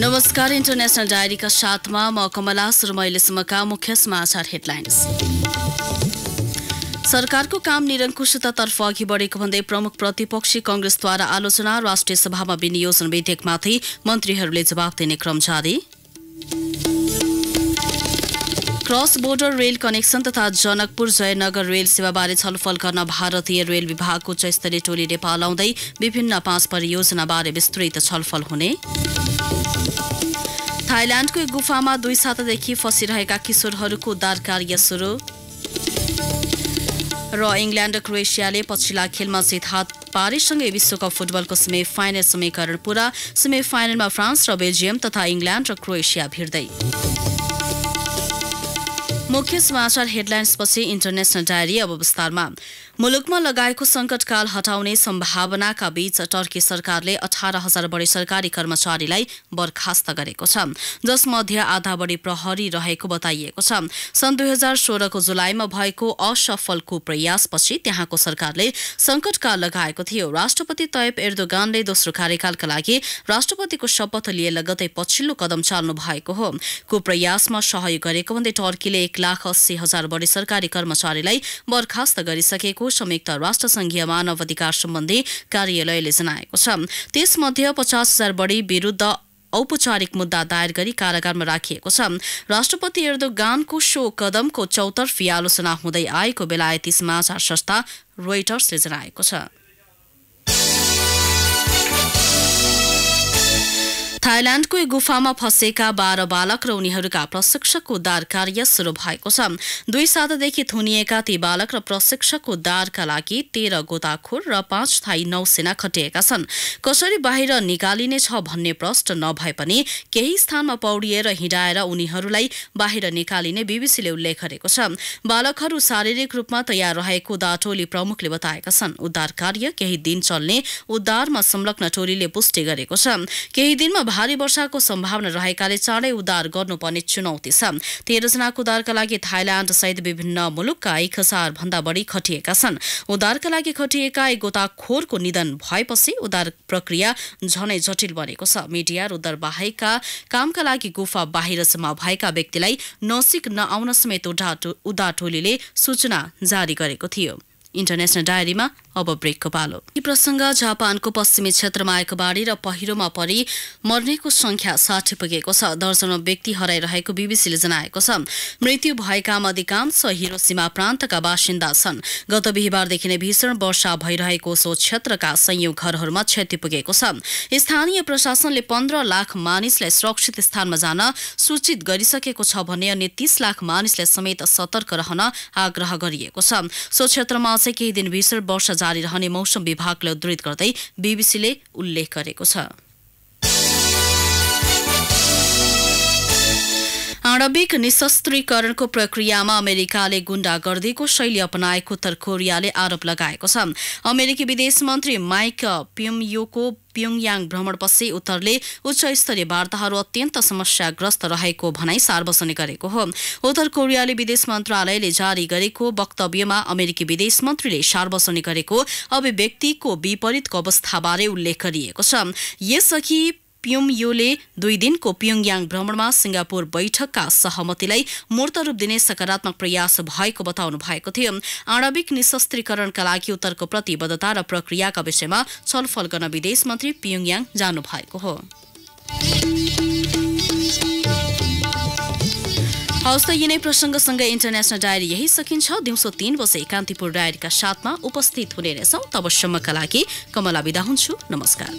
नमस्कार इन्टरनेसनल डायरीका साथमा म कमला सुरुमा अहिलेसम्मका मुख्य समाचार हेडलाइन्स सरकारको काम निरङ्कुशतातर्फ अघि बढेको भन्दै प्रमुख प्रतिपक्षी कंग्रेसद्वारा आलोचना राष्ट्रिय सभामा विनियोजन विधेयकमाथि मन्त्रीहरूले जवाब दिने क्रम जारी क्रस बोर्डर रेल कनेक्सन तथा जनकपुर जयनगर रेल सेवाबारे छलफल गर्न भारतीय रेल विभागको उच्चस्तरीय टोली नेपाल आउँदै विभिन्न पाँच परियोजनाबारे विस्तृत छलफल हुने थाइल्याण्डको गुफामा दुई सातादेखि फसिरहेका किशोरहरूको उद्धार कार्य सुरु र इङ्ल्याण्ड र क्रोएसियाले पछिल्ला खेलमा जित हात पारेसँगै विश्वकप फुटबलको सेमी फाइनल समीकरण पूरा सेमी फाइनलमा फ्रान्स र बेल्जियम तथा इङ्ल्याण्ड र क्रोएसिया भिड्दै मुख्य समाचार हेडलाइन्सपछि इन्टरनेसनल डायरी अब विस्तारमा मुलुकमा लगाएको संकटकाल हटाउने सम्भावनाका बीच टर्की सरकारले अठार हजार बढी सरकारी कर्मचारीलाई बर्खास्त गरेको छ जसमध्ये आधा बढी प्रहरी रहेको बताइएको छ सन् दुई हजार सोह्रको जुलाईमा भएको असफल कुप्रयासपछि त्यहाँको सरकारले संकटकाल लगाएको थियो राष्ट्रपति तयप एर्दोगानले दोस्रो कार्यकालका लागि राष्ट्रपतिको शपथ लिए लगतै पछिल्लो कदम चाल्नु भएको हो कुप्रयासमा सहयोग गरेको भन्दै टर्कीले एक लाख अस्सी हजार बढी सरकारी कर्मचारीलाई बर्खास्त गरिसकेको संयुक्त राष्ट्र संघीय मानव अधिकार सम्बन्धी कार्यालयले जनाएको छ त्यसमध्ये पचास हजार बढी विरूद्ध औपचारिक मुद्दा दायर गरी कारागारमा राखिएको छ राष्ट्रपति एर्दोगानको सो कदमको चौतर्फी आलोचना हुँदै आएको बेलायती समाचार संस्था रोइटर्सले जनाएको छ थाइल्याण्डको गुफामा फँसेका बाह्र बालक र उनीहरूका प्रशिक्षकको उद्धार कार्य शुरू भएको छ दुई सातादेखि थुनिएका ती बालक र प्रशिक्षकको उद्धारका लागि तेह्र गोताखोर र पाँच थाई नौसेना खटिएका छन् कसरी बाहिर निकालिनेछ भन्ने प्रश्न नभए पनि केही स्थानमा पौडिएर हिँडाएर उनीहरूलाई बाहिर निकालिने बीबीसीले उल्लेख गरेको छ बालकहरू शारीरिक रूपमा तयार रहेको दाटोली टोली प्रमुखले बताएका छन् उद्धार कार्य केही दिन चल्ने उद्धारमा संलग्न टोलीले पुष्टि गरेको छ केही दिनमा भारी वर्षाको सम्भावना रहेकाले चाँडै उद्धार गर्नुपर्ने चुनौती छ तेह्रजनाको उद्धारका लागि थाइल्याण्ड सहित विभिन्न मुलुकका एक हजार भन्दा बढी खटिएका छन् उद्धारका लागि खटिएका एक गोताखोरको निधन भएपछि उद्धार प्रक्रिया झनै जटिल बनेको छ मिडिया र उद्धार बाहेकका कामका लागि गुफा बाहिर जम्मा भएका व्यक्तिलाई नसिक नआउन समेत उद्धार टोलीले सूचना जारी गरेको थियो इन्टरनेसनल डायरीमा अब ब्रेकको पालो यी प्रसङ्ग जापानको पश्चिमी क्षेत्रमा आएको बाढी र पहिरोमा परि मर्नेको संख्या साठी पुगेको छ दर्जनौ व्यक्ति हराइरहेको बीबीसीले जनाएको छ मृत्यु भएका अधिकांश हिरो सीमा प्रान्तका बासिन्दा छन् गत बिहिबारदेखि नै भीषण वर्षा भइरहेको सो क्षेत्रका सयौं घरहरूमा क्षति पुगेको छ स्थानीय प्रशासनले पन्ध्र लाख मानिसलाई सुरक्षित स्थानमा जान सूचित गरिसकेको छ भने अन्य तीस लाख मानिसलाई समेत सतर्क रहन आग्रह गरिएको छ सो क्षेत्रमा अझै केही दिन भीषण वर्षा जारी रहने मौसम विभागले उद्धित गर्दै बीबीसीले उल्लेख गरेको छ आणविक निशस्त्रीकरणको प्रक्रियामा अमेरिकाले गुण्डा गर्दीको शैली अपनाएको उत्तर कोरियाले आरोप लगाएको छ अमेरिकी विदेश मन्त्री माइक पिमयोको प्योङयाङ भ्रमणपछि उत्तरले उच्च स्तरीय वार्ताहरू अत्यन्त समस्याग्रस्त रहेको भनाई सार्वजनिक गरेको हो उत्तर कोरियाले विदेश मन्त्रालयले जारी गरेको वक्तव्यमा अमेरिकी विदेश मन्त्रीले सार्वजनिक गरेको अभिव्यक्तिको विपरीतको अवस्थाबारे उल्लेख गरिएको छ यसअघि योले दुई दिनको प्युङयाङ भ्रमणमा सिङ्गापुर बैठकका सहमतिलाई मूर्त रूप दिने सकारात्मक प्रयास भएको बताउनु भएको थियो आणविक निशस्त्रीकरणका लागि उत्तरको प्रतिबद्धता र प्रक्रियाका विषयमा छलफल गर्न विदेश मन्त्री प्युङयाङ जानु भएको हो हवस् त यिनै प्रसङ्गसँगै इन्टरनेसनल डायरी यही सकिन्छ दिउँसो तीन बजे कान्तिपुर डायरीका साथमा उपस्थित हुने रहेछौँ तबसम्मका लागि कमला बिदा हुन्छु नमस्कार